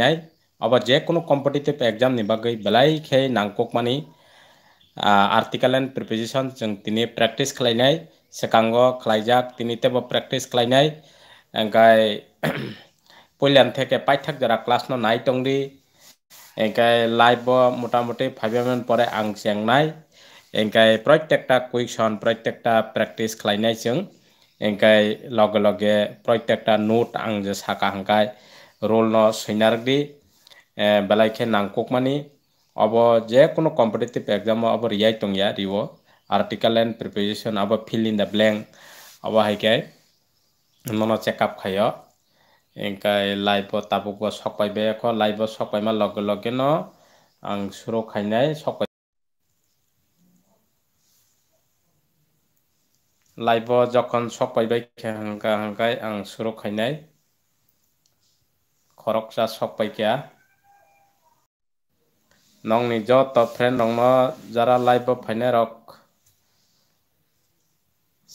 নাই আবার যে কোনো কম্পিটিটিভ এক্সাম নিবাগৈ বেলাই খেয়ে নাংককমানি মানে एंड এন্ড जों যিনি प्रेक्टिस खालायनाय सेकांग খাইজাক दिनै तेबो प्रेक्टिस खालायनाय ओंखाय থেকে পাইথাক যারা ক্লাস নাই টংরি এঙ্কাই লাইভ মোটামুটি ফাইভ এম পরে আং চেংনাই এঙ্কাই প্রত্যেকটা কুইশন প্রত্যেকটা প্র্যাকটিস খালাইনাই जों এঙ্কাই লগে লগে প্রত্যেকটা নোট আং যে সাকা হাঙ্কায় रोल न सैनारगि बेलाखे नांगकमानी अब जेकुनु कम्पिटेटिभ एक्जाम अब रियाय टंगिया रिव आर्टिकल एन्ड प्रिपेजेसन अब फिल इन द ब्ल्याङ अब हाइकाय मन चेकअप खाय एकाय लाइफ तापुक सकाइबे एख लाइफ सकाइमा लगे लगे न आं सुरु खाइनाय सकाइ लाइफ जखन सकाइबाय हांकाय आं सुरु खाइनाय খরকসা সক পাইকা নং নিজ তো ফ্রেন্ড রং যারা লাইভ ফাইনে রক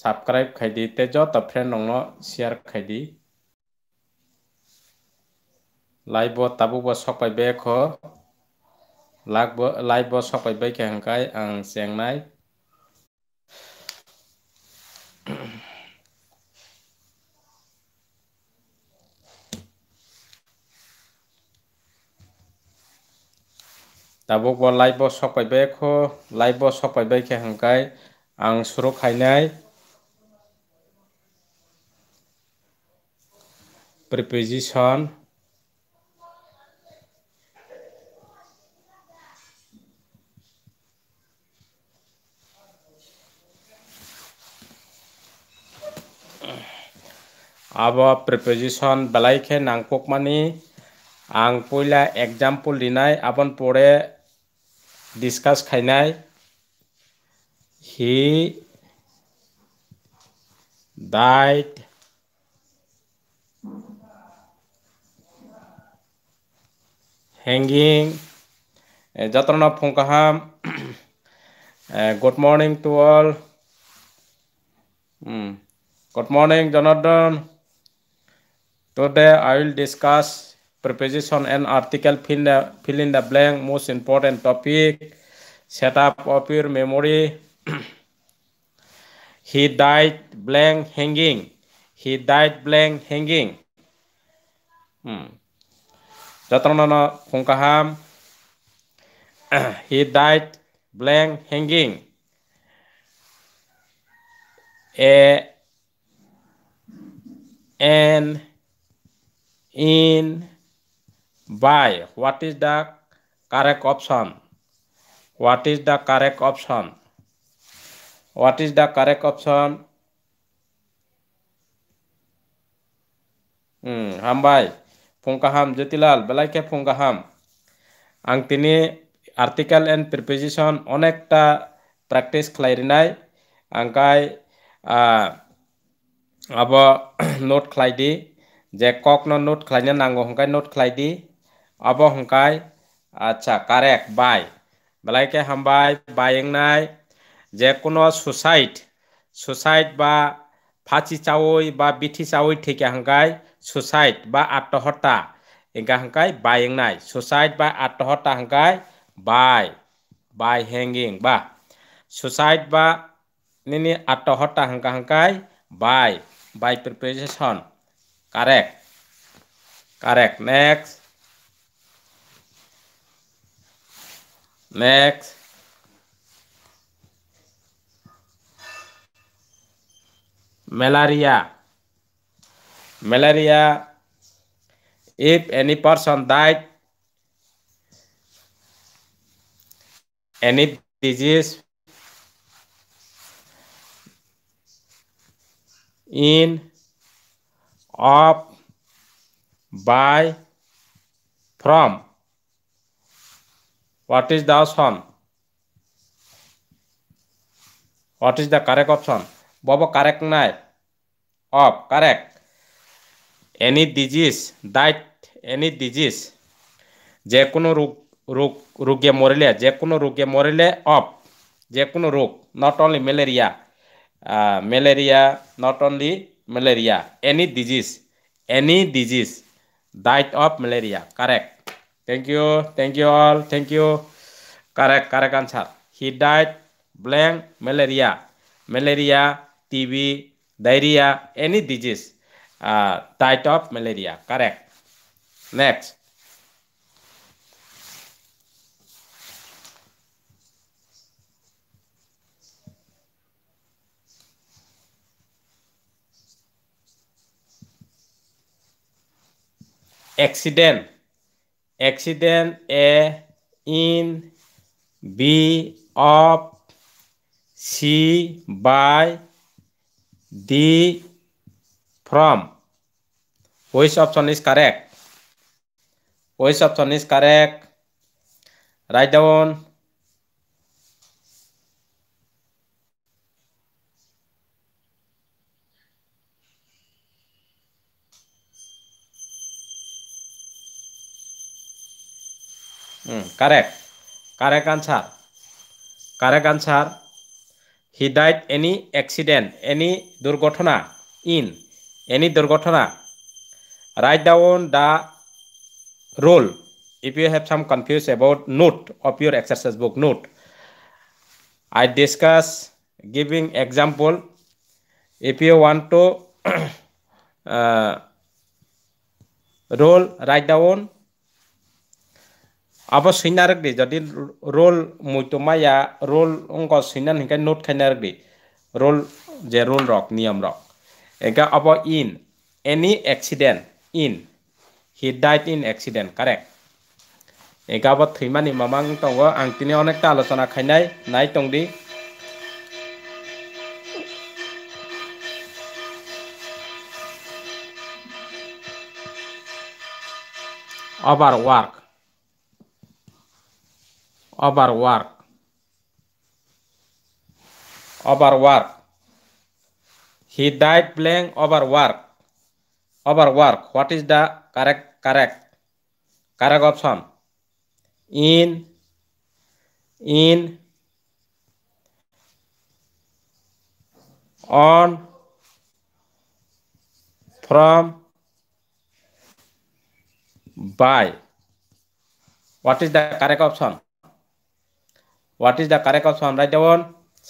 সাবস্ক্রাইব খাইদি তেজ তো ফ্রেন্ড রং শেয়ার খাইদি লাইভ তাবুব সক পাইবে খ লাগব লাইভ সক পাইবে কে হাঙ্কাই আং চেংনাই tabuk bo live bo sokaibai kho live bo sokaibai khe hwngkhai ang suru khainai preposition अब प्रिपोजिशन बेलाइखे नांगकमानी आं पहला एग्जाम्पल दिनाय अपन पढ़े ডিচকাছ খাই নাই হি ডাইট হেংগিং যাতনা ফুংকাহাম good morning to all good morning Janardan today I will discuss preposition and article fill, the, fill in the blank most important topic setup of your memory he died blank hanging he died blank hanging hmm. Jatranana he died blank hanging. A, an, in, buy what is the correct option what is the correct option what is the correct option hmm hambai pungkaham Jyotilal বেলাইকে pungkaham ang tini article and preposition onekta practice khlairinai angkai ah, abo note di, je no note khlaina nango hongkai note di. अब हमकाय अच्छा correct by बलैक हम by बायंग नाय जेको suicide suicide बा फाची चावई बा बिठी चावई ठीक हंगाय सुसाइड बा आत्महत्या इंका हंगाय बायंग नाय सुसाइड बा आत्महत्या हंगाय बाय बाय हैंगिंग बा सुसाइड बा निनि आत्महत्या हंगा हंगाय by by preparation correct correct next Max. Malaria. Malaria. If any person died, any disease in of by from What is the option? What is the correct option? Bobo correct nai. of correct any disease that any disease যে কোনো রোগ রোগ রোগে মরিলে যে কোনো রোগে মরিলে of যে কোনো রোগ not only malaria malaria not only malaria any disease any disease died of malaria correct Thank you. Thank you all. Thank you. Correct, correct answer. He died blank malaria, malaria, TB, diarrhea, any disease. Uh, died of malaria. Correct. Next. accident accident a in B of C by D from which option is correct which option is correct write down correct correct answer correct answer he died any accident any দুর্ঘটনা in any দুর্ঘটনা write down the rule if you have some confuse about note of your exercise book note I discuss giving example if you want to rule write down আব চিনাৰগ্ৰী যদি roll মই তোমাৰ ইয়াত roll অংক চিনান শিকাই নোট খাইনাৰগ্ৰী ৰোল যে ৰোল ৰক নিয়ম ৰক এনেকৈ আব in any accident in he died in accident correct এনেকৈ আব থৈমানি মামাং টংগ আংটিনি অনেকটা আলোচনা খাইনাই নাই টংদি overwork overwork overwork he died playing overwork overwork what is the correct correct correct option in in on from by what is the correct option What is the correct option? Write down.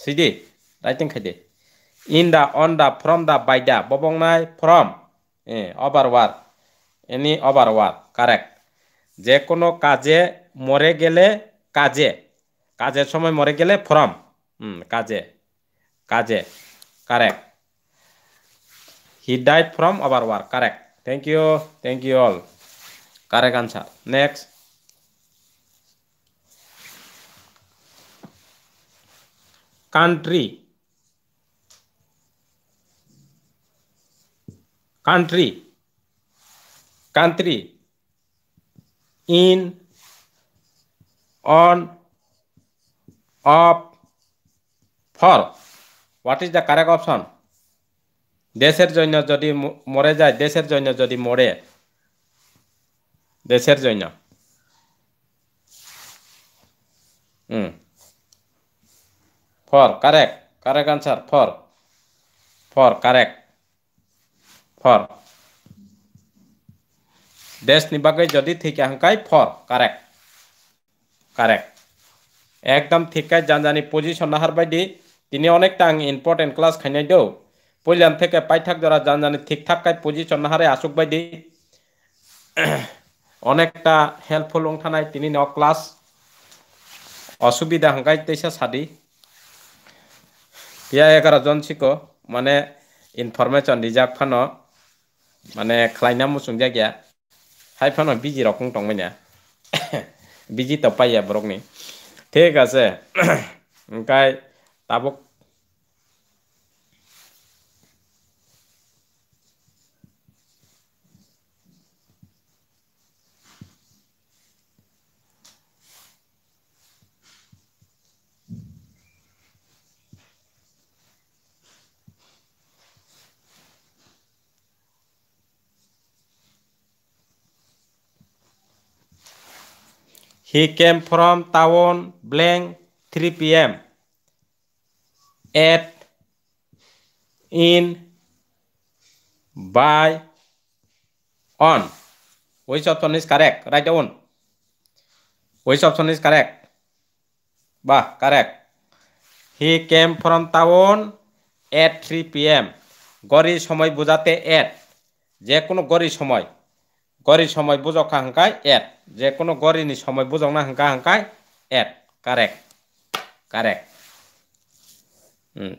CD. Writing khide. In the on the from the by the ববং নাই from Eh, over war. Any over war. Correct. যে কোনো কাজে মরে গেলে কাজে কাজের সময় মরে গেলে ফ্রম হুম কাজে কাজে correct he died from over war correct thank you thank you all correct answer next country country country in on of for what is the correct option দেশের জন্য যদি মরে যায় দেশের জন্য যদি মরে দেশের জন্য hmm for correct correct answer for for correct for দেশ নিবাকে যদি ঠিক হাঁকাই ফর কারেক্ট কারেক্ট একদম ঠিক জান জানি পজিশন নাহার বাইদি তিনি অনেকটা ইম্পর্টেন্ট ক্লাস খাইনাই দেও পলিয়ান থেকে পাইঠাক যারা জানজানি ঠিকঠাক কাই পজিশন নাহারে আসুক বাইদি অনেকটা হেল্পফুল থানায় তিনি ন ক্লাস অসুবিধা হাঁকাই সাদি পিয়া এগার জন ছিক মানে ইনফরমেশন রিজার্ভ ফান মানে খাইনা মুসং যা গিয়া হাই ফান বিজি রকম টংমিনা বিজি তো পাইয়া বরকনি ঠিক আছে তাবক He came from town blank 3 p.m. at in by on. Which option is correct? Write down. Which option is correct? Bah, correct. He came from town at 3 p.m. gori shomoy বোঝাতে at যে কোনো গড়ি সময় গরি সময় বুঝক হাঙ্কায় এট যে কোনো গরিনি সময় বুঝক না হাঙ্কা হাঙ্কায় at correct correct hmm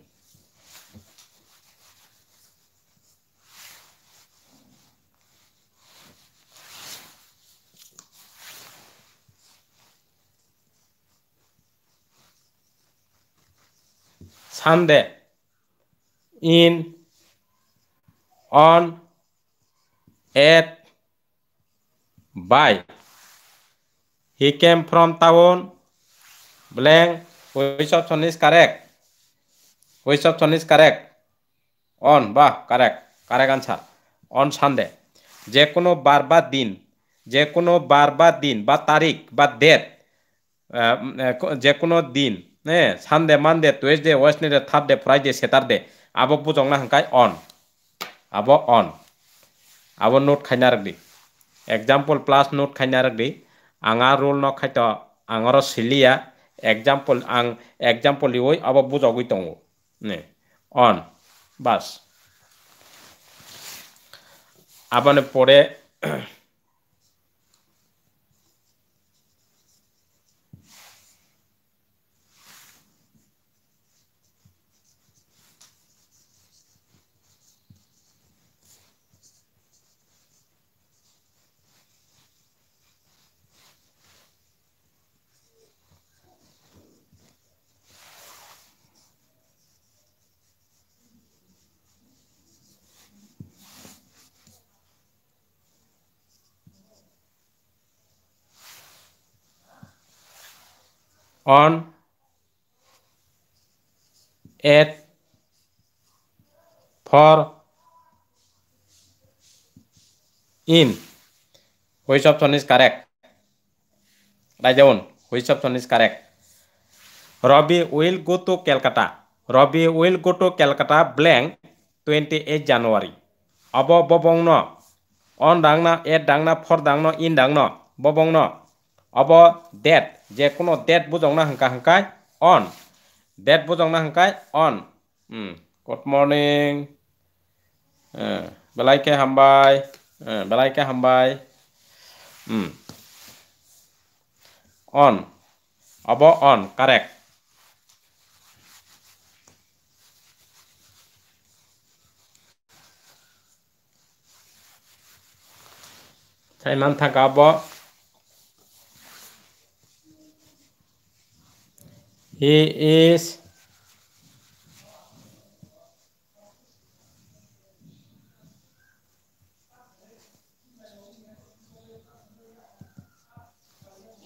Sunday in on at by. He came from town. Blank. Which option is correct? Which option is correct? On. Bah. Correct. Correct answer. On Sunday. je kono bar বা din je kono bar বা din ba tarikh ba date je kono din ne sunday monday tuesday wednesday thursday friday saturday abo বুঝং না হাঙ্কাই on আবো on আবো note খাইনা রাখবি example प्लास note खाइना रखी आंगा रोल न खाइट आंगर सिलिया एग्जाम्पल आं एग्जाम्पल ओ अब बुझाई दं अन बास आबाने पढ़े on at for in which option is correct write down which option is correct robbie will go to calcutta robbie will go to calcutta blank 28 january abo bobong no on dangna at dangna for dangna in dangna bobong no abo that যে কোনো date বুঝং না হাঙ্কা হাঙ্কাই on date বুঝং না হাঙ্কাই on good morning বেলাইকে হামবাই বেলাইকে হামবাই on of on correct Thầy mang thằng cá bọ ए एस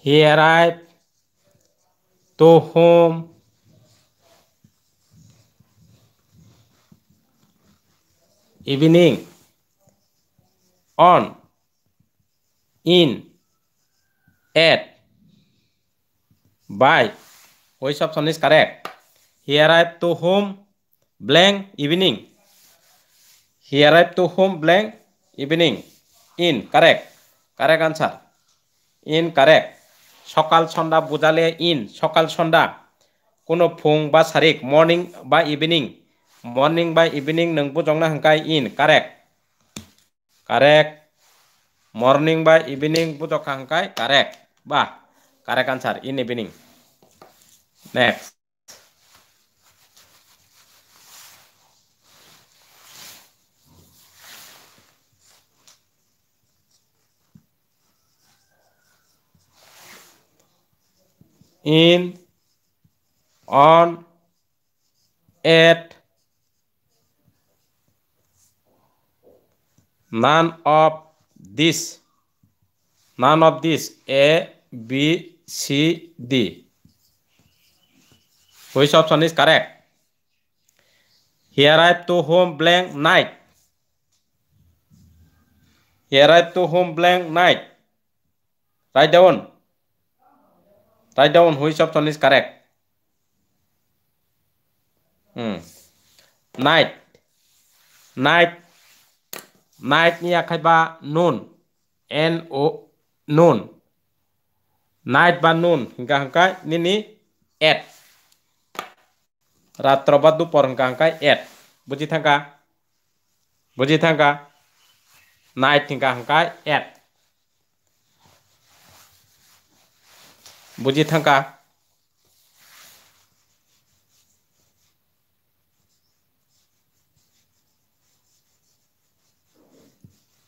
he arrived to home evening on in at by Which option is correct? He arrived to home blank evening. He arrived to home blank evening. In correct. Correct answer. In correct. সকাল সন্ধ্যা বোঝালে in সকাল সন্ধ্যা কোনো ফুং বা সারিক morning বা evening morning বা ইভিনিং নং বুজংনা হাঙ্কাই ইন কারেক্ট কারেক্ট মর্নিং বা ইভিনিং বুজক হাঙ্কাই কারেক্ট বা correct answer in evening Next. In, on, at, none of this, none of this, A, B, C, D. Which option is correct? He arrived to home blank night. He arrived to home blank night. Write down. Write down which option is correct. Hmm. Night. Night. Night ni akhaiba noon. N O noon. Night ba noon. Hingga hingga ni ni at. রাত্রবাদু পরঙ্কাঙ্কা at বুঝি থাকা বুঝি থাকা নাই থিঙ্কা হাঙ্কা এট বুঝি থাকা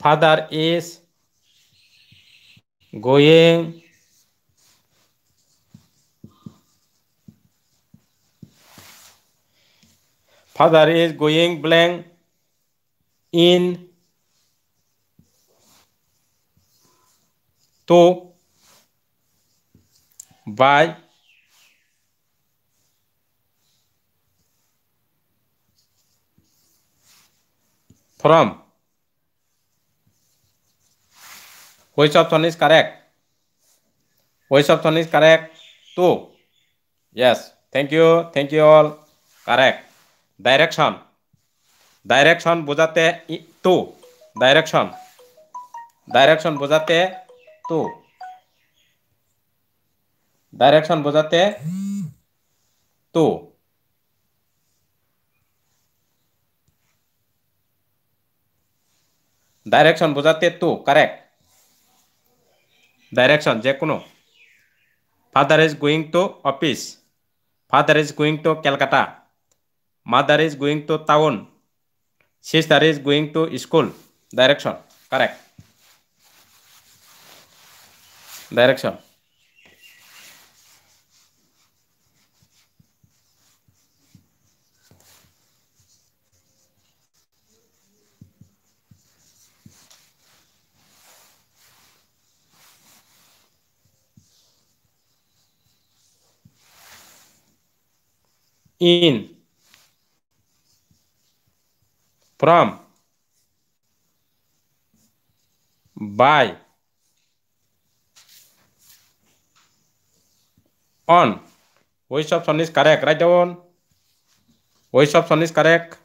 father is going Father is going blank in to by from which option is correct which option is correct to yes thank you thank you all correct direction direction बुझाते हैं तो डायरेक्शन डायरेक्शन बुझाते हैं तो direction बुझाते हैं तो direction बुझाते तो करेक्ट डायरेक्शन जेको father is going to office father is going to Calcutta Mother is going to town. Sister is going to school. Direction. Correct. Direction. in from by on which option is correct write down which option is correct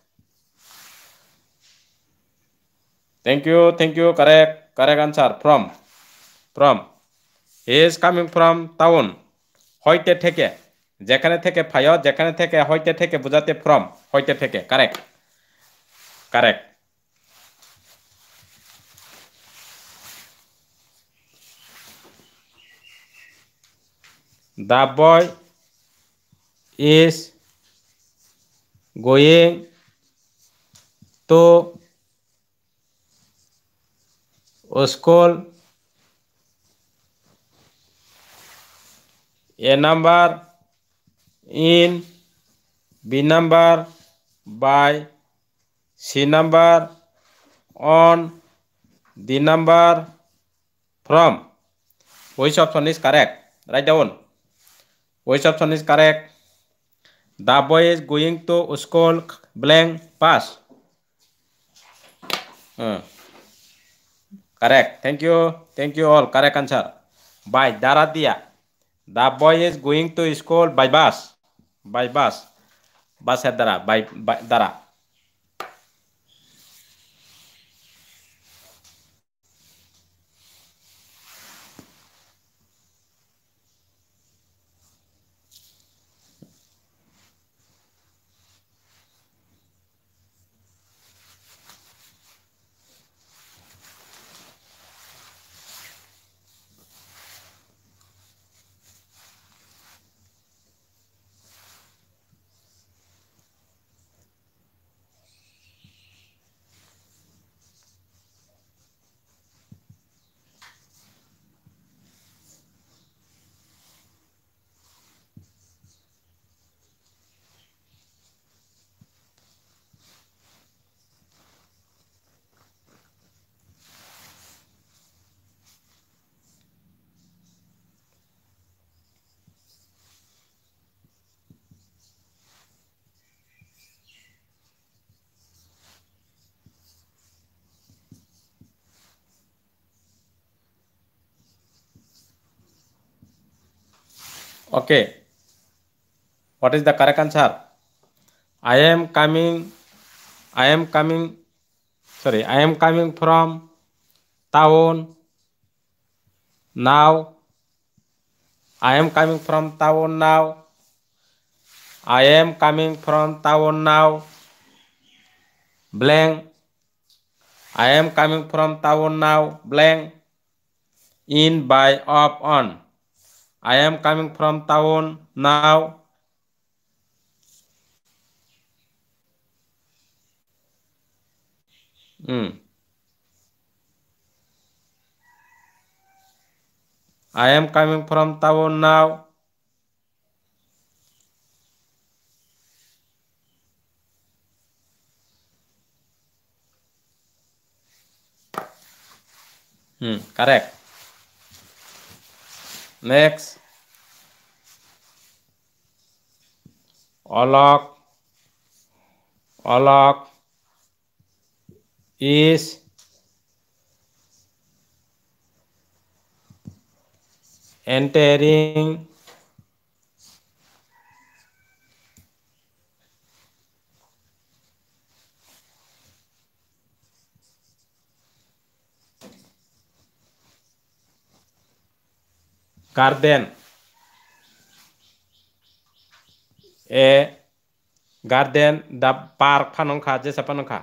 thank you thank you correct correct answer from from he is coming from town হইতে থেকে যেখানে থেকে ফায়ত যেখানে থেকে হইতে থেকে বোঝাতে from হইতে থেকে correct Correct. The boy is going to school. A number in B number by C number on the number from which option is correct write down which option is correct the boy is going to school blank pass uh, correct thank you thank you all correct answer by daradia the boy is going to school by bus by bus bus at dara by, by dara Okay. What is the correct answer? I am coming. I am coming. Sorry, I am coming from town. Now, I am coming from town now. I am coming from town now. Blank. I am coming from town now. Blank. In by of on. I am coming from town now. Hmm. I am coming from town now. Hmm, correct. Next, alok, alok is entering garden a garden the park panongka jesa panongka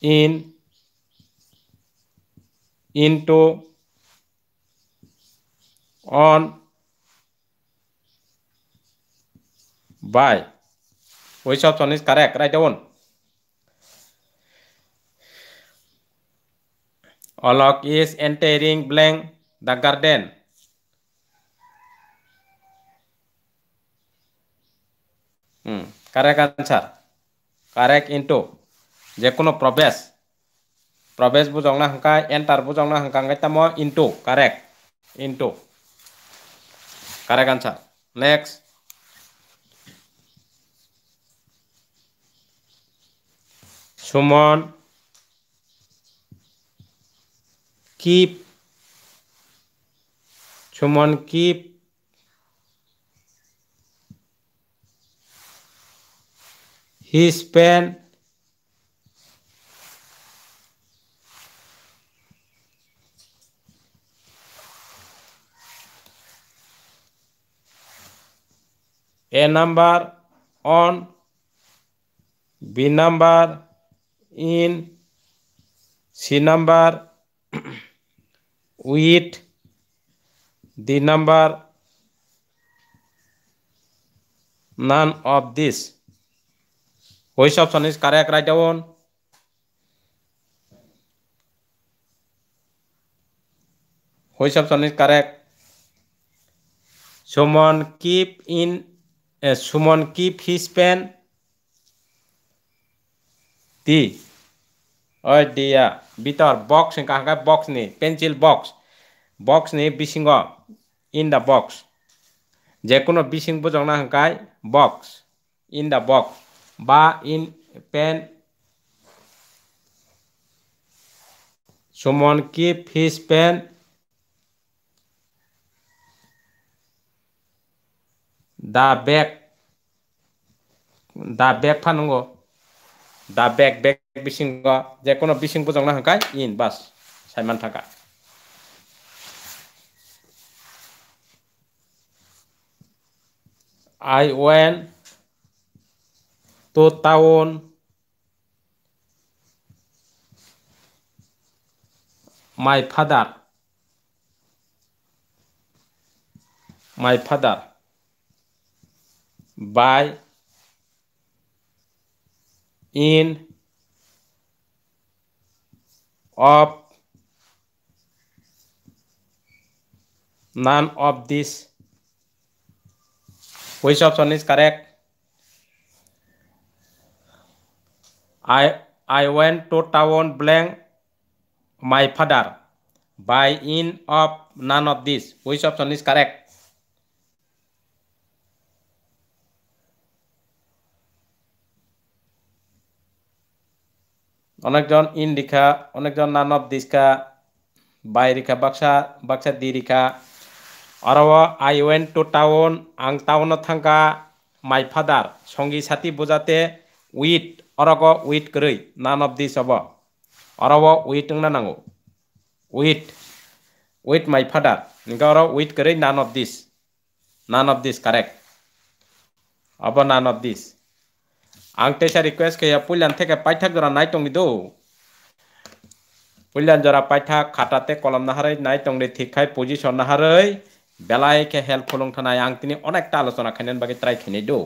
in into on by which option is correct write down Olok is entering blank the garden. Hmm, correct answer. Correct into. Jekuno probes. Probes bujongna hangka enter bujongna hangka ngaita mo into. Correct. Into. Correct answer. Next. Sumon. Keep Suman keep his pen a number on b number in c number wheat the number none of this which option is correct right down which option is correct someone keep in uh, someone keep his pen the oh dear भित्र बक्स कहाँ कहाँ बक्स नि pencil बक्स बक्स नि बिसिङाव in the box जेकुनु बिसिं बुजावना होखाय box in the बक्स बा इन pen Suman keep his pen the bag the bag ফানঙ্গ the bag bag बिसिंग जेको बिसिंग बजना हांखाय इन बास साइमान थाखा I went to town my father my father by in of none of these which option is correct i i went to town blank my father by in of none of these which option is correct অনেকজন in Rekha অনেকজন নানব দিসকা by রেখা বাক্সা বাক্সা দি রেখা আরও I went to town আং town থাকা my father সঙ্গী সাথী বোঝাতে উইট অরগ উইট করি নানব দিস হব অরব উইট না নাঙ্গু উইট উইট মাই ফাদার ইনকা উইট করি none of this none of this correct of none of this ang te sa request ke pulian theke paithak jora nai tongi do pulian jora paithak khatate kolam na harai nai tongi thikai position na harai belai ke helpful ong thana ang tini onek ta alochona khanen bage try khine do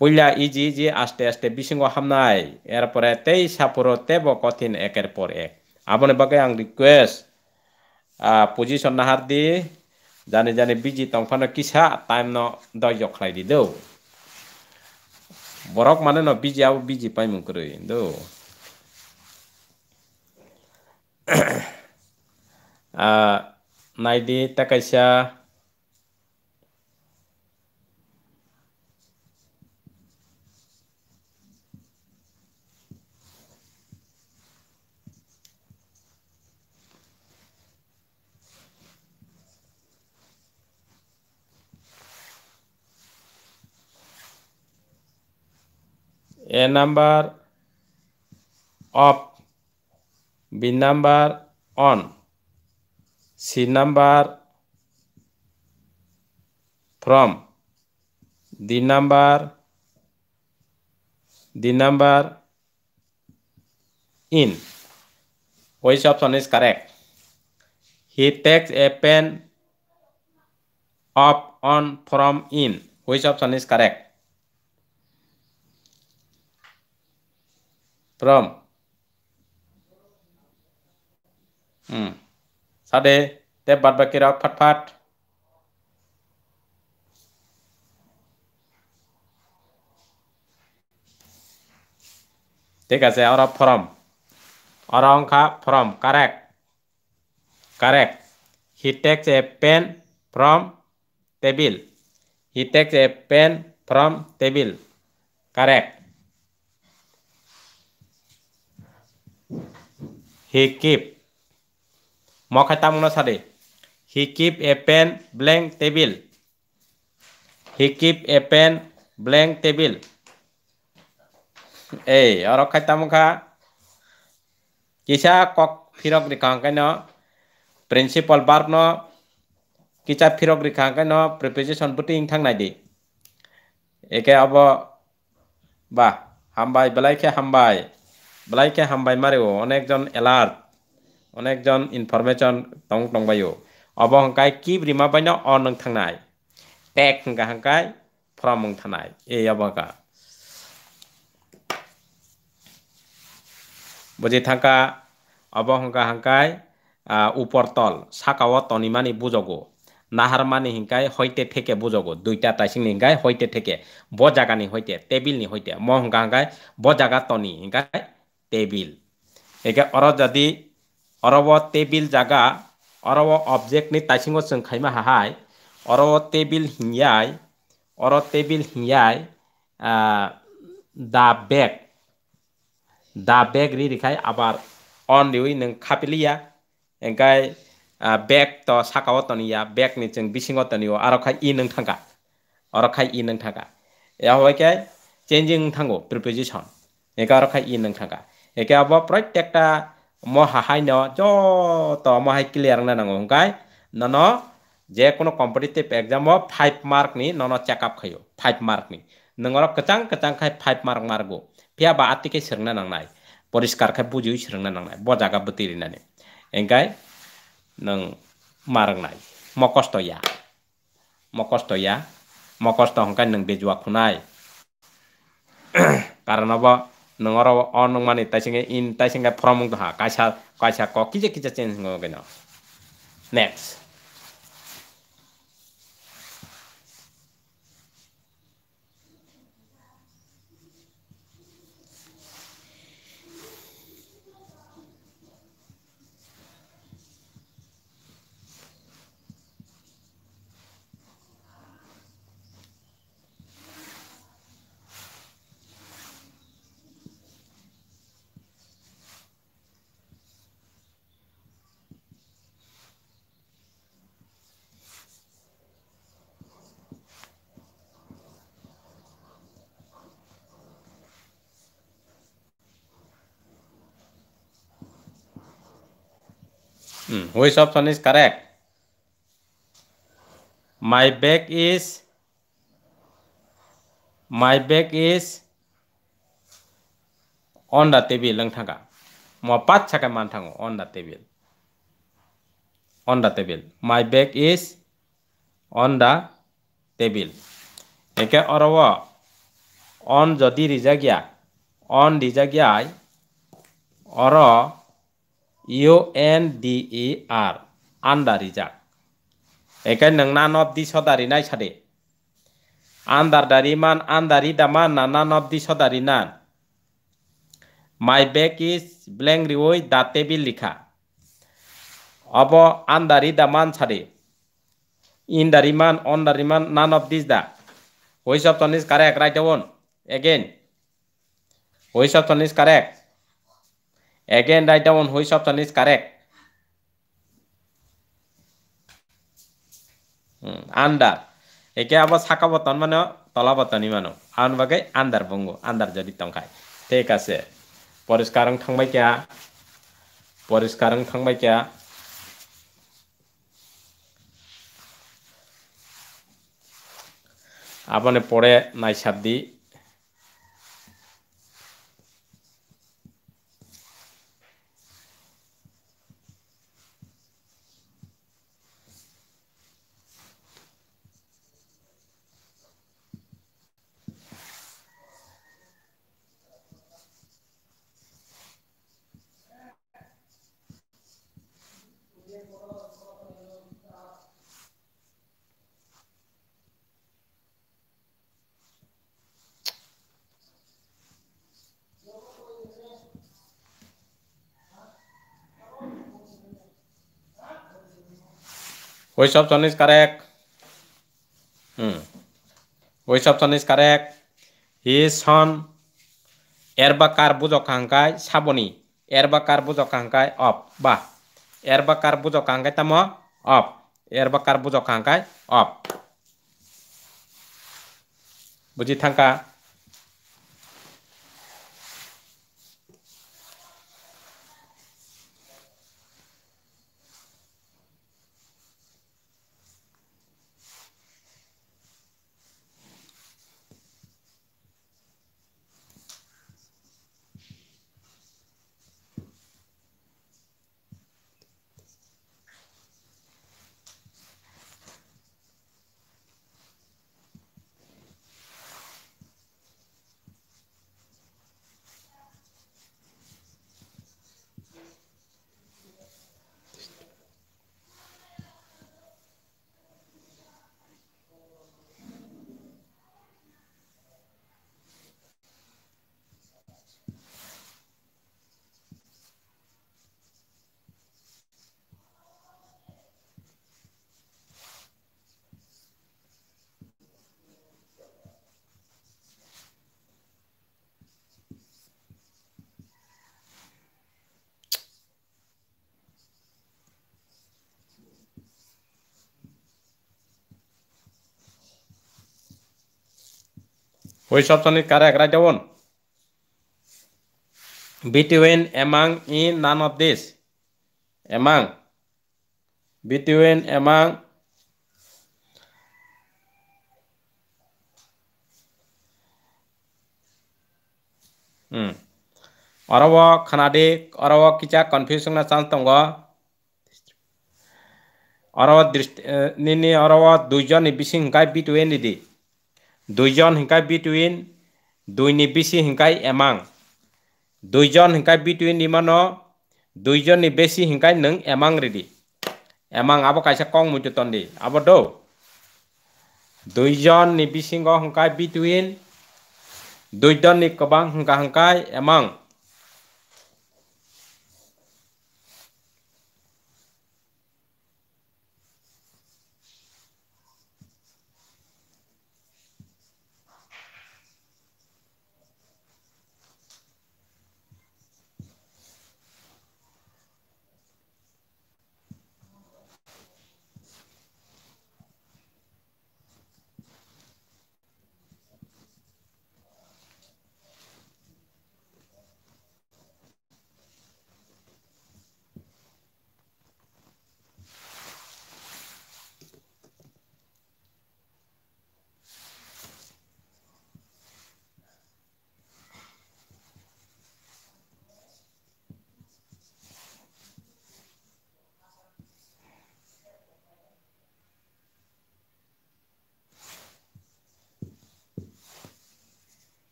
পুইলা easy easy আস্তে আস্তে বিসিঙ্গ হামনাই এরপরে তেই সাপুরো তেব কঠিন একের পর এক আপনি বাকে আং রিকুয়েস্ট পজিশন নাহার দি জানি জানি বিজি তংফানো কিসা টাইম ন দয় জখলাই দি দেও borok mane no biji au biji pai mung krui do a naidi takaisa a number of b number on c number from the number the number in which option is correct he takes a pen up on from in which option is correct พร้ From ừ. s a ด đây? บัต ậ t bật ร i a đó phát p h ก t t เ ế c ร sẽ ở from Orang k พร้อม correct Correct He takes a pen from table He takes a pen from table Correct he keep মোক এটা মনে চাৰি he keep a pen blank table he keep a pen blank table এই আৰু খাইটা মুখা কিছা cock ফিৰক ৰেখাংকে ন principal বাৰ ন কিছা ফিৰক ৰেখাংকে ন প্ৰিপেজিশ্যন বুটি ইং থাং নাই দি একে হ'ব বা হাম বাই বেলাইকে হাম বাই বেলাইকে হামবাই মারেও অনেকজন এলার্ট অনেকজন ইনফরমেশন টং টংবায়ু অব হংকাই কি রিমা বাইন অ নং থাকাই টেক হংকা হংকাই ফ্রম হং থানাই এই অবকা বুঝি থাকা অব হংকা হংকাই উপর তল সাকাও তনিমানি বুজগো নাহারমানি হিংকাই হইতে থেকে বুজগো দুইটা টাইসিংনি হিংকাই হইতে থেকে ব জাগানি হইতে টেবিলনি হইতে ম হংকা হংকাই ব জাগা তনি হিংকাই টেবিল এগে অর যদি অরব টেবিল জাগা অরব অবজেক্ট নি তাইসিং সংখাইমা হাহাই অরব টেবিল হিয়াই অর টেবিল হিয়াই দা বেগ দা বেগ রি রেখাই আবার অন রিউই নং খাপিলিয়া এগাই বেগ তো সাকাও তনিয়া বেগ নি চং বিসিং তনিও আর খাই ই নং থাকা আর খাই ই নং থাকা এ হওয়াই চেঞ্জিং থাঙ্গো প্রিপোজিশন এগারো খাই ই নং থাকা ekaba prottekta moha haino joto moha clear na nango hongkai nono je kono competitive exam o 5 mark ni nono check up khayo 5 mark ni nongor kachang kachang khai 5 mark margo pia ba atike sirna nangnai poriskar khai bujui sirna nangnai bo jaga butiri nani engkai nang marangnai mokosto ya mokosto ya mokosto hongkai nang bejua khunai karena ba nengora onong mani tai singe in tai singe promong toha kaisha kaisha ko kije kije chen singo gena next which option is correct my back is my back is on the table nangthanga mo patcha ka on the table on the table my back is on the table eke orwa on jodi rijagya on rijagya or ইউএনডিইআর आन्दारि जा एखाय नोंना नब दि सदारि नाय सादे under दारि मान आन्दारि दामा नाना नब दि सदारि नान माइ बेक इज ब्लैंक रिवई दाते भी लिखा अब आन्दारि दामान सादे ইন্দারি মান অন্দারি মান নান অফ দিস দা ওইসব তনিস কারেক্ট রাইট অন এগেন ওইসব তনিস correct Again, write down which option is correct. Under hmm, একে আবার শাখা বতন মানে তলা বতন ইমানো আন বাকে আন্দার বঙ্গু আন্দার যদি তংখায় ঠিক আছে পরিষ্কার থাকবাই কেয়া পরিষ্কার থাকবাই কেয়া আপনি পরে নাই সাবদি Which option is correct? Hmm. Which option is correct? His son এর বা কার বুঝক হাঙ্কায় সাবনি এর বা কার বুঝক হাঙ্কায় অফ বা এর বা কার বুঝক হাঙ্কায় তাম অফ এর বা কার বুঝক হাঙ্কায় অফ বুঝি থাকা Which correct, right, Javon? Between, among, in, none of this. Among. Between, among. Hmm. Arawa Kanade, Arawa Kicha, confusion na chance tongo. Arawa Dist, Nini Arawa Dujan, Bishingai, between, Nidi. দুইজন শিকাই between দুই নিবেচি হিংকাই among দুইজন শিকাই between ইমান দুইজন নিবেচি শিকাই নং among ready among আব কাইছা কং মইটো তন্দি আব দৌ দুইজন নিবিসিংহ শংকাই বিটুইন দুইজন নি কবাং হংকা হংকাই এমাং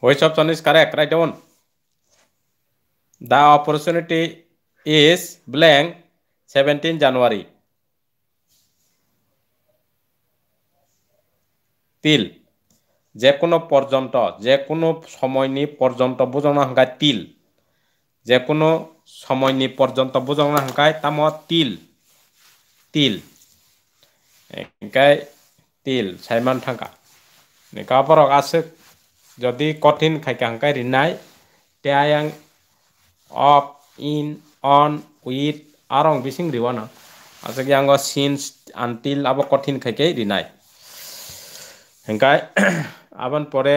Which option is correct? Write down. The opportunity is blank 17 January. তিল যে কোনো পর্যন্ত যে কোনো সময়নি পর্যন্ত বুজনা হাঙ্কায় তিল যে কোনো সময়নি পর্যন্ত বুজনা হাঙ্কায় তাম তিল তিল একাই তিল সাইমান থাকা কাপড় আছে যদি কঠিন খাইকাংকাই রিনাই টেয়াং অফ ইন অন উইথ আরং বিসিং রিওয়ানা আচ্ছা কি আঙ্গ সিনস আনটিল আব কঠিন খাইকে রিনাই হেঙ্কাই আবার পরে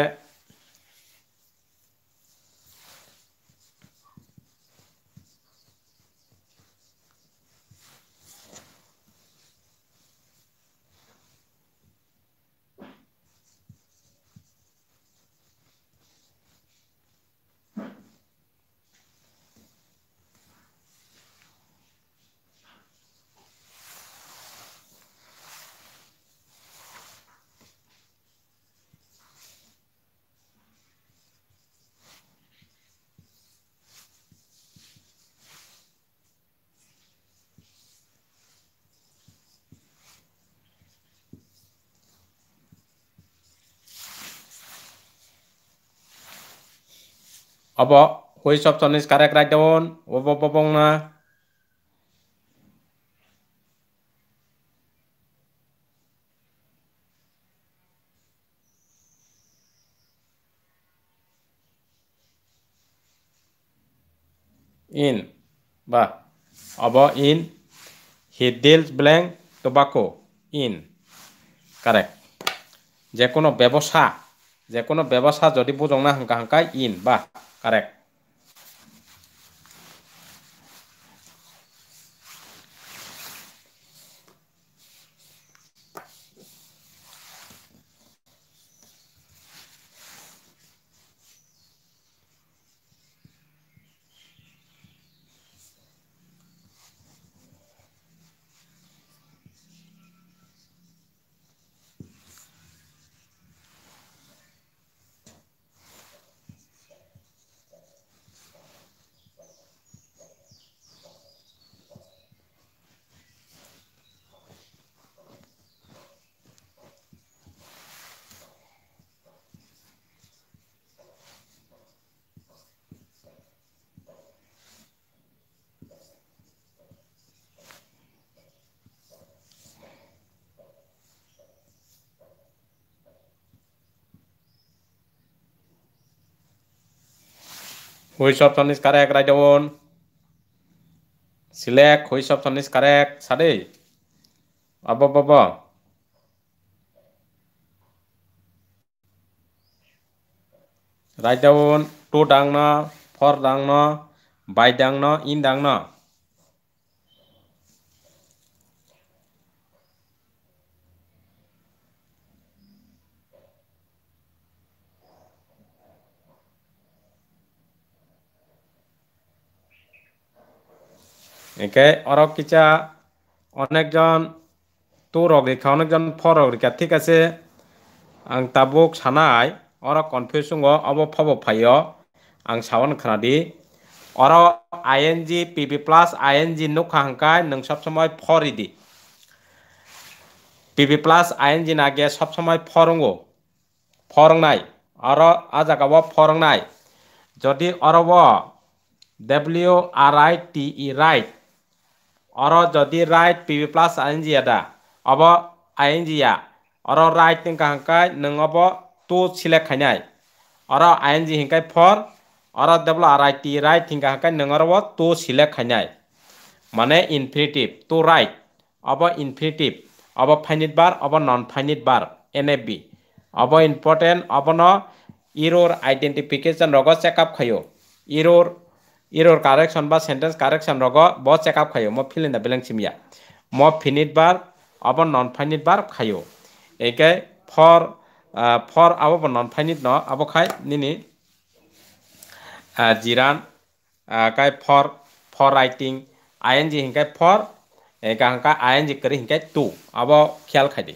Opo, hui sop sonis karek rak daun, opo popong na. In, ba, opo in, he deals blank tobacco, in, correct. যে কোনো ব্যবসা যে কোনো ব্যবসা যদি বুঝং না হাঙ্কা হাঙ্কা ইন বা Careca. শৈশৱ চল্লিছ কাৰেক্ট ৰাইট ডাউন চিলেক্ট শৈশৱ চল্লিছ কাৰেক্ট চা দেই আব বাব রাইট ডাউন টু ডাং ন ফর ডাং ন বাই ডাং ন ইন ডাং ন একে অৰকিচা অনেকজন তোৰক ইখা অনেকজন ফৰক ৰিখা ঠিক আছে আং তাবুক চানাই অৰ কনফিউজ অৱ ফব ফাইঅ আং চাৱন খানাদি অৰ I N G P P plus I N G নোখা হাংকাই নং সব সময় ফৰিদি P P plus I N G নাগে সব সময় ফৰংগ ফৰংনাই অৰ আ জাগাব ফৰংনাই যদি অৰব W R I T E write অৰ যদি write P V plus I N G এটা অব আই এন জি য়া অৰ ৰাইট নিকাহাই নব টু চিলেক্ট খাইনাই অৰ আই এন জি হিংকাই ফৰ অৰ দেৱলা ৰাইট টি ৰাইট হিংকাহাই নব টু চিলেক্ট খাইনাই মানে ইনফিনিটিভ টু ৰাইট অব ইনফিনিটিভ অব ফাইনিট বাৰ অব নন ফাইনিট বাৰ এন এফ বি অব ইম্পৰ্টেণ্ট অব ন ইৰ আইডেণ্টিফিকেশ্যন লগত চেক আপ খায়ো ইৰ error correction ba sentence correction rogo bo check up khayo mo fill in the blank simia mo finite bar abo non finite bar khayo eke for uh, for abo non finite no abo khai nini uh, jiran uh, kai for for writing ing hinkai for eka hinkai ing kari hinkai to abo khyal khai di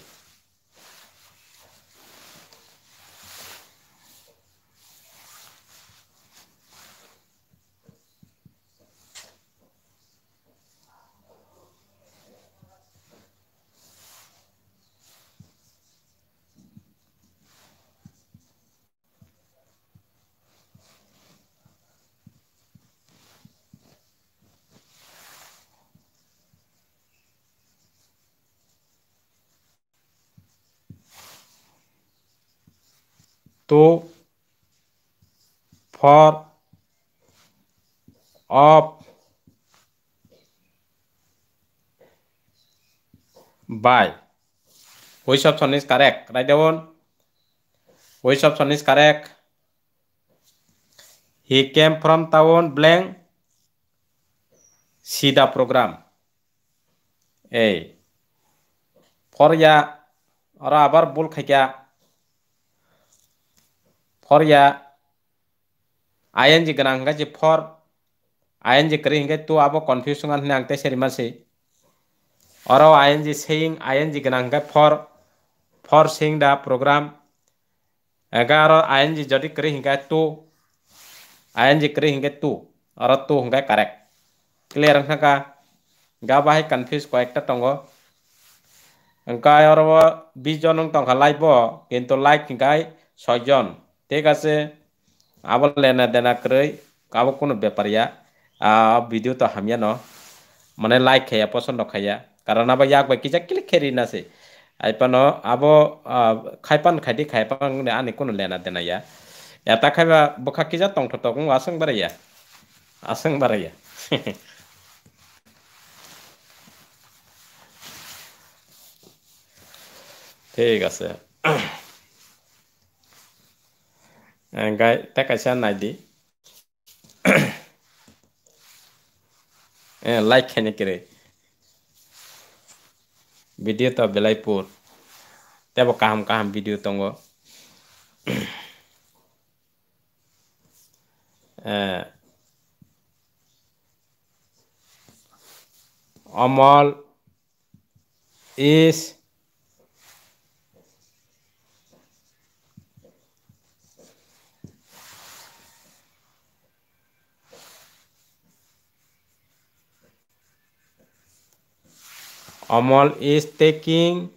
तो for आप by वही सब sun is right एवन वही सब sun is correct he came from town blank see the program a for या और आबार बोल खाइया for ya ing ga, angka por for ing kering tu apa confusion kan hingga angka seri masih Oro ing saying ing kena angka for for saying da program Aga aro ing jadi kering hingga tu ing kering hingga tu oro tu hingga correct clear angka Gak bahai confuse kau ekta tonggo Engkau orang bijon untuk kalai bo, kento like engkau sojon. ঠিক আছে আবার লেনা দেনা করই কাব কোনো ব্যাপার ইয়া video তো হামিয়া ন মানে like খাইয়া পছন্দ খাইয়া কারণ আবার ইয়াক বাকি যা কিলি খেরি না সে আইপান আব খাইপান খাইটি খাইপান আনি কোনো লেনা দেনা ইয়া এটা খাইবা বখা কি যা তং ঠ তক আসং বারাই ইয়া আসং বারাই ইয়া ঠিক আছে প্যাকাইছে নাই দি লাইক খাইনি কেরে ভিডিও তো বেলাইপুর তেব কাহাম কাহাম ভিডিও তঙ্গ Amal is Amal is taking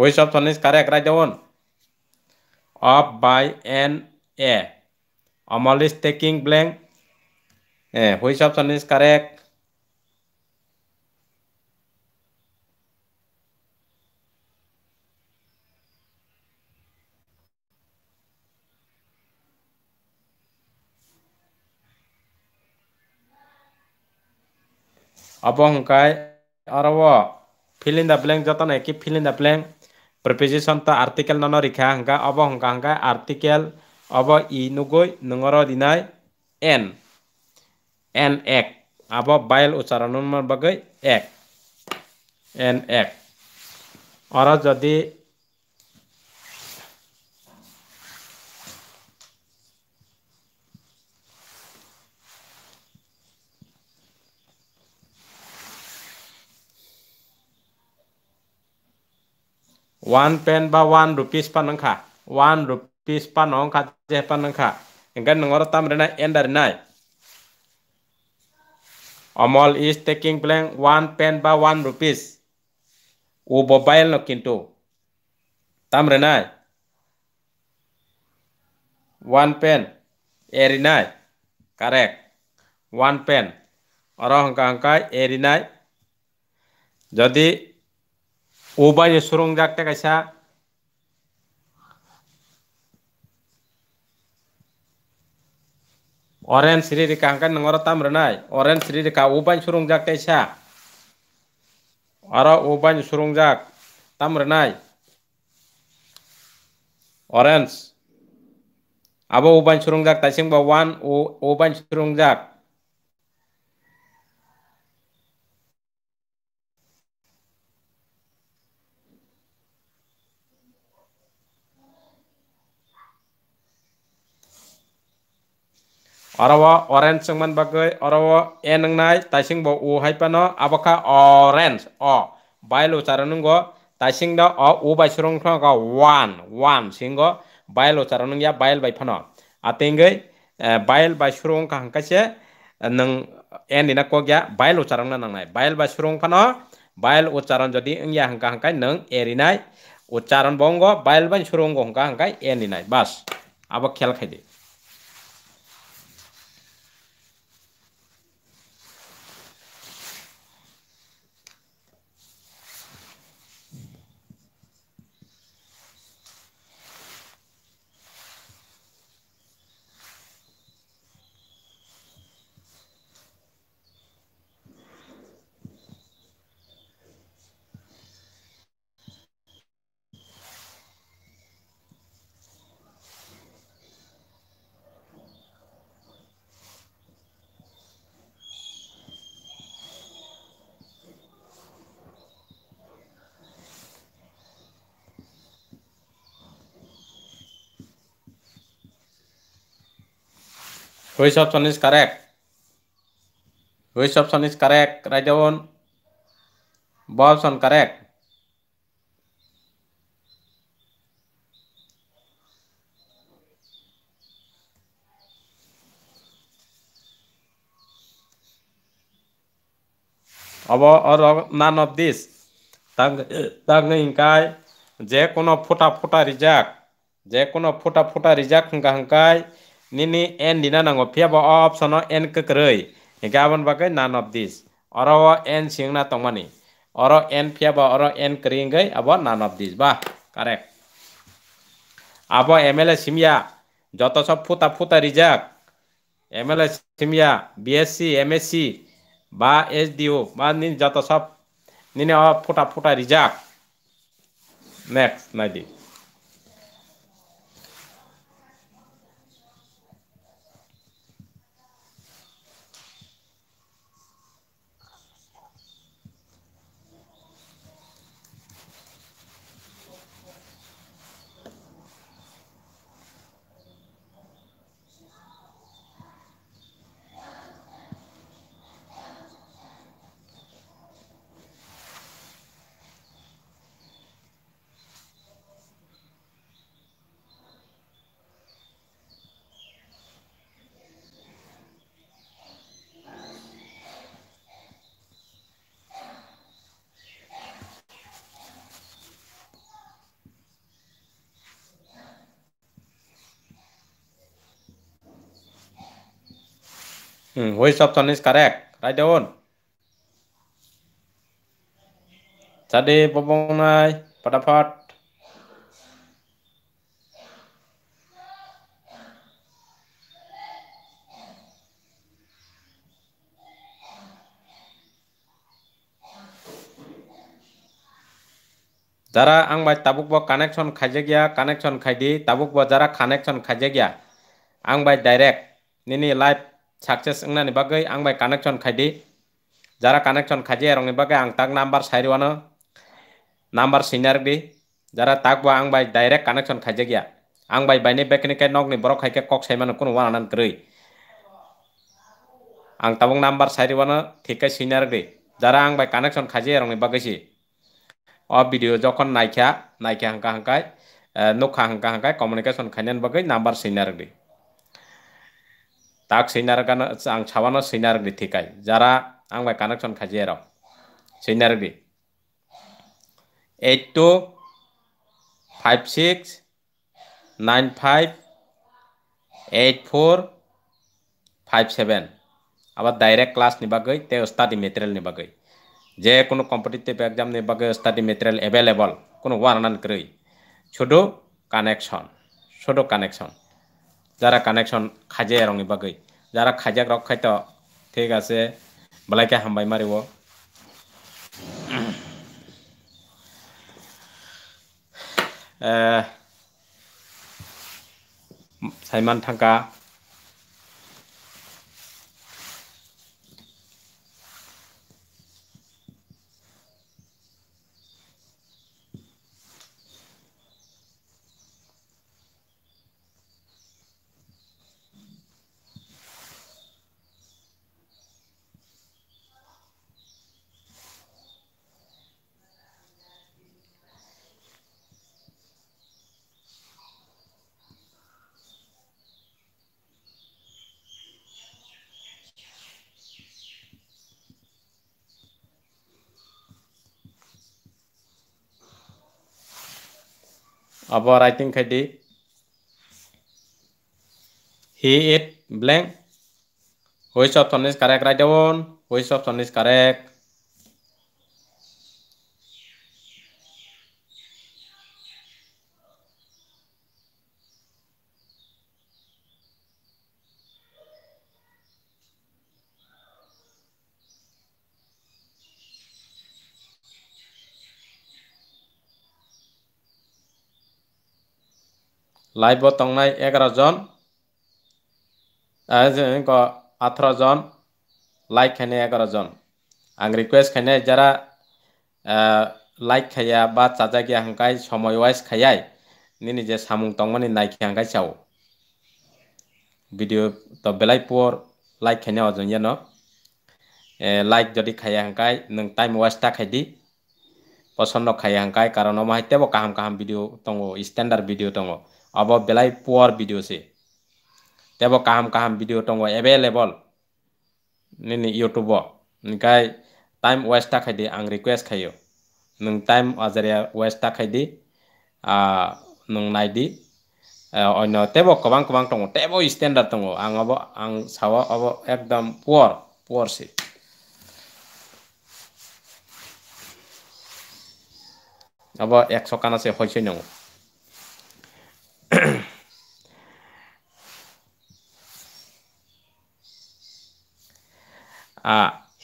which option is correct write down up by n a amal is taking blank uh, which option is correct अब हंकाय आरो फिल इन द ब्लैंक जतन है कि fill in the blank preposition তো article নন ৰিখা হংকা অব হংকা হংকা আৰ্টিকেল অব ই নগৈ নোঙৰ দিনাই এন এন এক আব বাইল উচ্চাৰণৰ বগৈ এক এন এক আৰু যদি One pen ba one rupees panangka. One rupees panongka je panangka. Enggan ora tam rena endar nai. Amol is taking blank one pen ba one rupees. U mobile no kintu. Tam renai. One pen. eri Erinai. Correct. One pen. Orang angka angka erinai. Jadi surung jak 때가 샤 oren siri di kangkan nengor tam renai oren siri di kauban surung jak tesha ora uban surung jak tam renai orange abo uban surung jak tasing ba wan uban surung jak Arawa orange sang man bagai arawa enang nai taising bo u hai pano abaka orange o bai lo charanung go taising da o u bai surong thong go one one singo bai lo charanung ya bai bai pano atengai eh, bai bai surong ka hangka se eh, nang en dina ko gya bai lo charang nang nai bai bai surong pano bai lo charan jodi eng ya hangka hangkai nang erinai उच्चारण बंग bile बाइन सुरंग हंका हंका ए निनाय बास अब खेल खाइदे Which option is correct? Which option is correct, Rajavan? Both option correct. अब और नान of this तंग जेको फोटा फोटा कोनो फुटा फुटा रिजाक जे कोनो फुटा रिजाक हंका हंकाय nini n dina nango phiaba option n kakrei gaban bakai none of this oro n singna tongmani oro n phiaba oro n kringai abo none of this ba correct abo mla simya joto sob phuta phuta rijak mla simya bsc msc ba sdo ba nin joto sob nini phuta phuta rijak next nadi Which option is correct? Write down. Jadi pembangunan pendapat. Jara ang bai tabuk bo connection khaje gya, connection khaidi, tabuk bo jara connection khaje gya. Ang bai direct, nini live success ওংনানি বাকি আং বাই connection খাইদি যারা connection খাইজি আরংনি বাকি আং তাক number সাইরওয়ানো number সিনারগি যারা তাকবো আং বাই ডাইরেক্ট কানেকশন খাইজে গিয়া আং বাই বাইনি বেকনিকে নগনি বড় খাইকে কক সাইমানো কোনো ওয়ানান গ্রৈ আং তাবং নাম্বার সাইরওয়ানো ঠিকে সিনারগি যারা আং বাই কানেকশন খাইজি আরংনি বাকিছি অ ভিডিও যখন নাইখা নাইখা হাঙ্কা হাঙ্কায় নোখা হাঙ্কা হাঙ্কায় কমিউনিকেশন খাইনান বাকি নাম্বার সিনারগি তাক সৈনার সৈনার ঠিকাই যারা ang chawano seinaragni thikai jara ang eight two five six nine five eight four five seven আবার ডাইরেক্ট ক্লাস নিবাগৈ তে স্টাডি মেটেরিয়াল নিবাগৈ যে কোনো কম্পিটিটিভ এক্সাম নিবাগৈ স্টাডি মেটেরিয়াল এভেলেবল কোনো ওয়ান নানক্রৈ শুধু কানেকশন শুধু কানেকশন যারা কানেকশন খাজিয়া রঙে বাকি যারা খাজাক রক্ষায় তো ঠিক আছে বলাইকে হাম্বাই মারিব সাইমান থাকা above writing khadi he ate blank which option is correct write down which option is correct live তংনাই এগারোজন আঠারোজন লাইক খাইনে এগারোজন আং রিকুয়েস্ট খাইনে যারা লাইক খাইয়া বা চাজাগিয়া হাঙ্কাই সময় ওয়াইস খাইয়াই নি নিজে সামুং তংমানি নাইকি হাঙ্কাই চাও ভিডিও তো বেলাই পোর লাইক খাইনে অজন ইয়ান লাইক যদি খাইয়া হাঙ্কাই নং টাইম ওয়াইসটা খাইদি পছন্দ খাই হাঙ্কাই কারণ আমার হাইতেব কাহাম কাহাম ভিডিও দো স্ট্যান্ডার্ড ভিডিও দো अब बेलाई पोर भिडियो से तब कहाँ कहाँ भिडियो टो एभाइलेबल नि युट्युब निकाय टाइम वेस्ट थाखायदि आं रिकुवेस्ट खायो नों टाइम आजारिया वेस्ट थाखायदि नों नायदि अन्य तेब गोबां गोबां दङ तेब स्टेन्डार्ड दङ आं अब आं साव अब एकदम पुवर पुवरसे अब एकस' खानासे हयस' नङ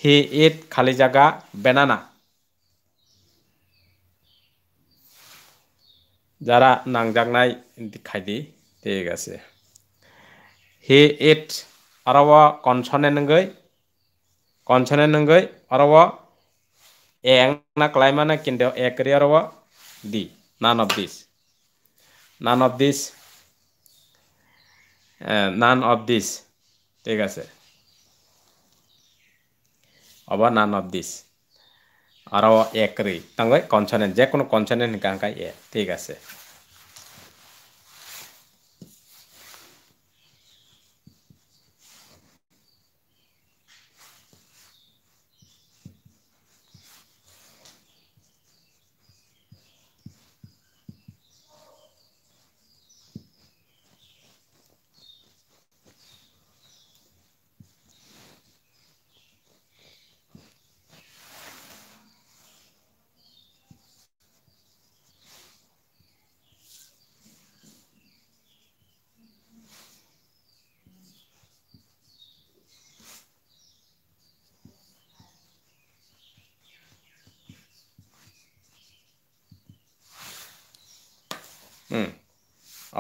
হে এট খালি জায়গা ব্যানানা যারা নাংজাকনাই খাইদি ঠিক আছে হে এট আরব কনসনে নঙ্গই কনসনে নঙ্গই আরব এং না ক্লাইমানা কিন্তু একরে আরব দি none of this none of this none of this ঠিক আছে অবা নান অফ দিস আর এক রি তাঙ্গাই কনসনেন্ট যে কোনো কনসনেন্ট গাঙ্গাই এ ঠিক আছে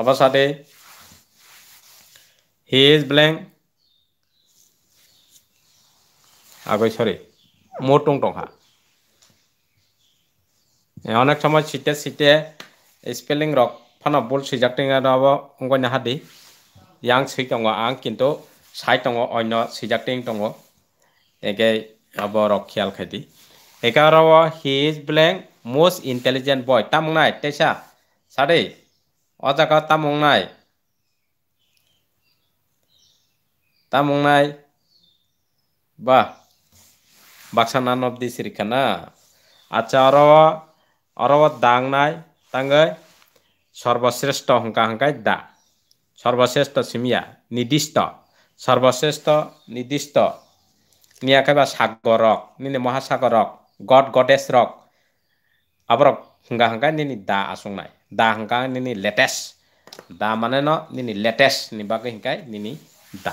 আবার সাথে হি ইজ ব্লেং আগে সরি মোট টং টংহা অনেক সময় সিটে সিটে স্পেলিং রক ফানা বল সিজাকটিং অঙ্গনি হাতি ইয়াং সি দङ আং কিন্তু সাই দङ অন্য সিজাকটিং দङ এগে আব রক খেয়াল খাইদি এগারো হি ইজ ব্লেং মোস্ট ইন্টেলিজেন্ট বয় তামনায় টেসা সারে अजाखौ तामुंनाय নাই বা বাক্সা নান অব দি সিরিখানা আচ্ছা অর আর দাং নাই তাঙ্গাই সর্বশ্রেষ্ঠ হংকা হংকাই দা সর্বশ্রেষ্ঠ সিমিয়া নির্দিষ্ট সর্বশ্রেষ্ঠ নির্দিষ্ট নিয়াকে বা সাগরক নিনি মহাসাগরক গড গডেশ রক আবার হংকা হংকাই নিনি দা আসং নাই da hangka nini letes da mana no nini letes ni bagai hingkai nini da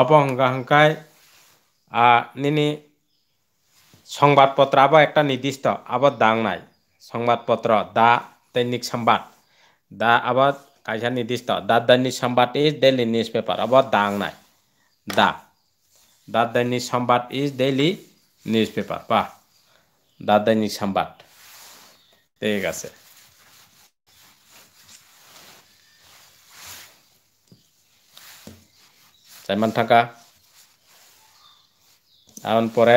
অবহেঙ্গাঙ্কায় নিনি সংবাদপত্র আবার একটা নির্দিষ্ট আবার দাং নাই সংবাদপত্র দা দৈনিক সংবাদ দা আবার কাজে নির্দিষ্ট দা দৈনিক সংবাদ ইজ ডেইলি নিউজ পেপার আবার দাং নাই দা দা দৈনিক সংবাদ ইজ ডেইলি নিউজ পেপার বা দা দৈনিক সংবাদ ঠিক আছে চাইমান থাকা এখন পরে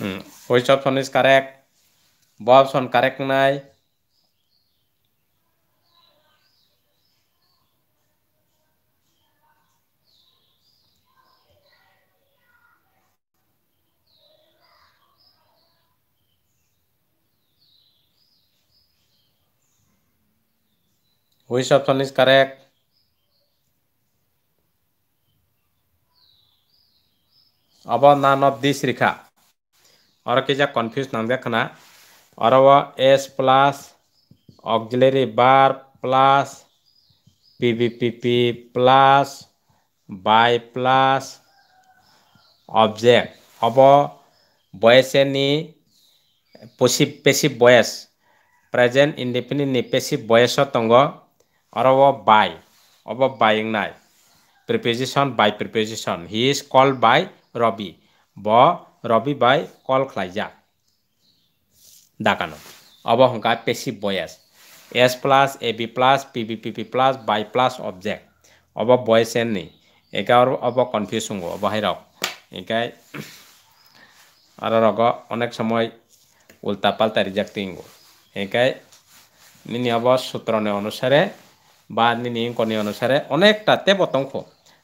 Hmm. Which option is correct? Both option correct nai. Which option is correct? About none of this, Rika. অৰকেইজা কনফিউজ নাংদেখনা অৰৱ এছ প্লাছ অক্সিলেৰী বাৰ plus P V P P plus by plus object হ'ব বয়েছে নি passive passive voice present indefinite নি passive বয়েছত টংগ অৰৱ বাই হ'ব বাইং নাই preposition by preposition he is called by Rabi ব রবি বাই কল খ্লাইজা ডাকানো অবহঙ্কা পেশি বয়স S plus A V plus P V P P plus by plus object অব বয়স বয়েস এননি এগার অব কনফিউজ হঙ্গ রক এগাই আর রগ অনেক সময় উল্টা পাল্টা রিজেক্ট ইঙ্গু এগাই নিনি অব সূত্রনে অনুসারে বা নিনি কনি অনুসারে অনেকটাতে বতঙ্ক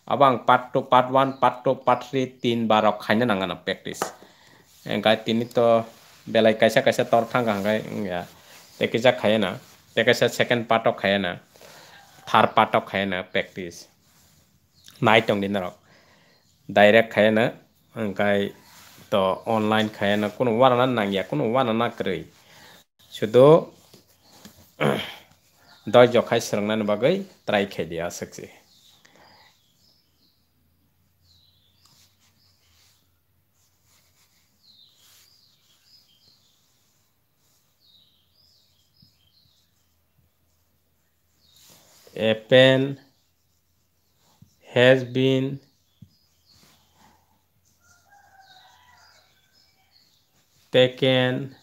abang part two, part one, part two, part three, tin barok hanya nangana practice. Engkai tin itu belai kaisa kaisa tortang engkai engga. Tekeja kaya na, tekeja second part of kaya na, third part of kaya na practice. Night yang dinner ok. Direct kaya na, engkai to online kaya na, kuno warna nang ya, kuno warna nak kri. Sudo dojo kaisa rengnan bagai, try kaya dia sukses. a pen has been taken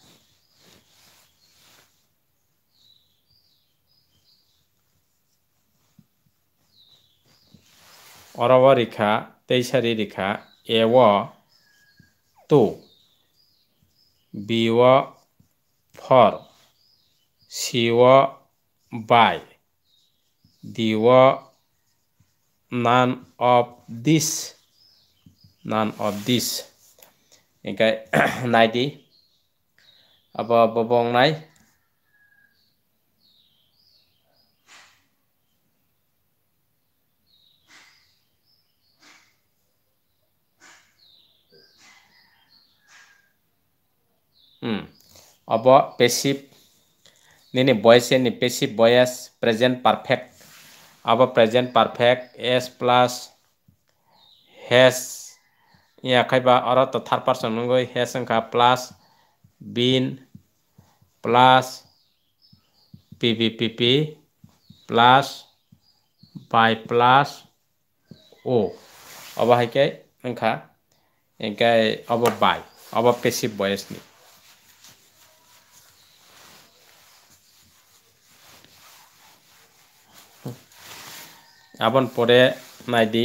अरब रेखा तेईसारी रेखा ए व तो B व for सी व by diwa none of this none of this ingkai nai di apa bobong nai hmm apa passive ini nih voice ini passive voice present perfect अब present perfect S plus has यहाँ और तो third person has अंका plus been plus PP plus by plus O अब हाई अंका अब bye अब passive बयस नहीं আপন পরে নাই মাইদি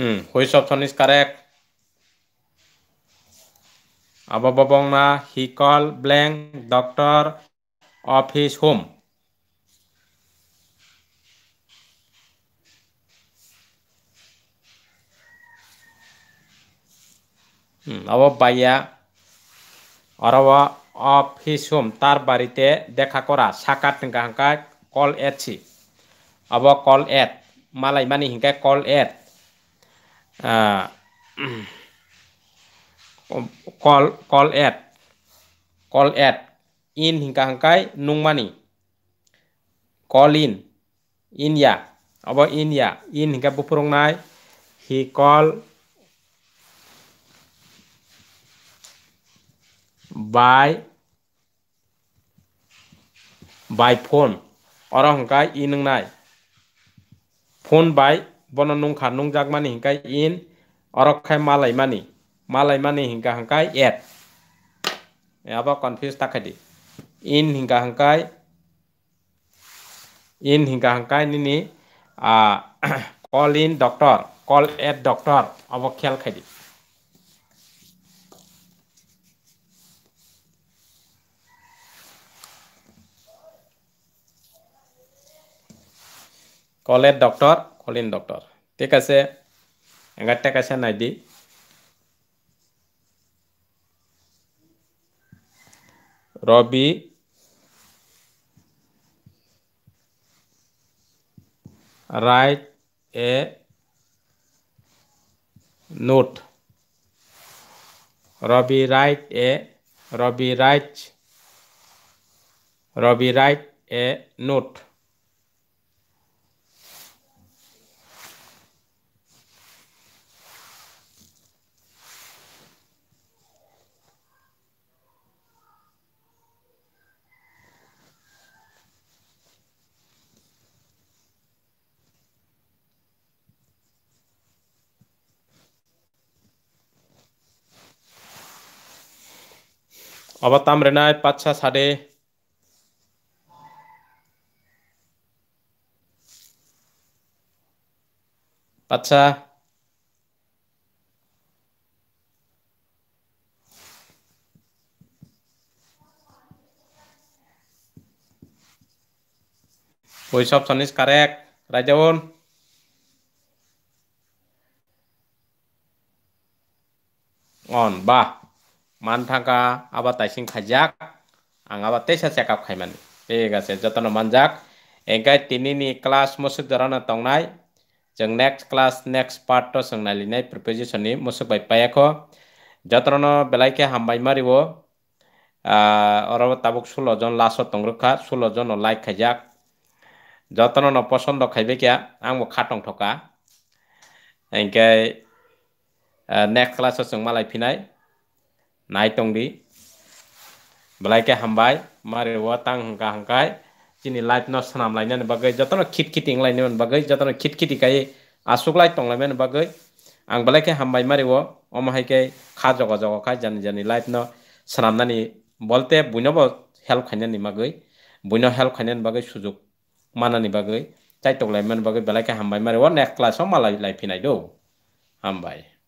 Mm, which option is correct? Abababongma, he called blank doctor of his home. অববাইয়া অরবা অফ হিস হোম তার বাড়িতে দেখা করা সাকাট হাঙ্কা কল এট সি অব কল এট মালাই মানি হিঙ্কা call at call call at call at in หิงกาง h ก n g k a i n u n g m a call in in ya abo in ya in หิงก k a bupurung n a he call by by phone orang hangkai in nai phone by bono nungjak mani hingkai in orokhai malaimani malaimani hingka hangkai at ya, apa confuse kadi, in hingka hangkai in hingka hangkai nini uh, call in doctor call at doctor abo khyal khadi call at doctor কলিন doctor ঠিক আছে এগারটা নাই দি Rabi write a note Rabi write a Rabi write Rabi write a note Apa tamrena renai patsa sade? pasca. Voice of Sonis correct. Rajawan. On. Bah. মানথাঙ্ আবার তাইসিং খাইজাক আং আবার তেসা চেকআপ খাইমানি ঠিক আছে যত্ন মানজাক এগাই তিনি ক্লাস মসুক ধরান তংনাই নেক্সট ক্লাস নেক্সট পার্ট সঙ্গে নাই প্রিপেজিশন মসুক বাই পাইক যত্ন বেলাইকে হামবাইমারিব অরব তাবুক ষোলোজন লাস্ট তংরক্ষা ষোলোজন লাইক খাইজাক যত্ন পছন্দ খাইবে আমি খাটং থকা নেক্সট ক্লাস মালাই naitongdi belai ke hambai mare wa tang hangka hangkai chini light no sanam lainani bagai jatono khit khit ing lainani bagai jatono khit khit kai asuk light tong lainani bagai ang belai ke hambai mare wa om hai ke kha jogo jogo kai jani jani light no sanam nani bolte buinobo help khainani magai buino help khainani bagai sujuk manani bagai চাই টক লাইমান বাগে বেলাকে হামবাই মারে অনেক ক্লাসও মালাই লাইফিনাই দৌ হামবাই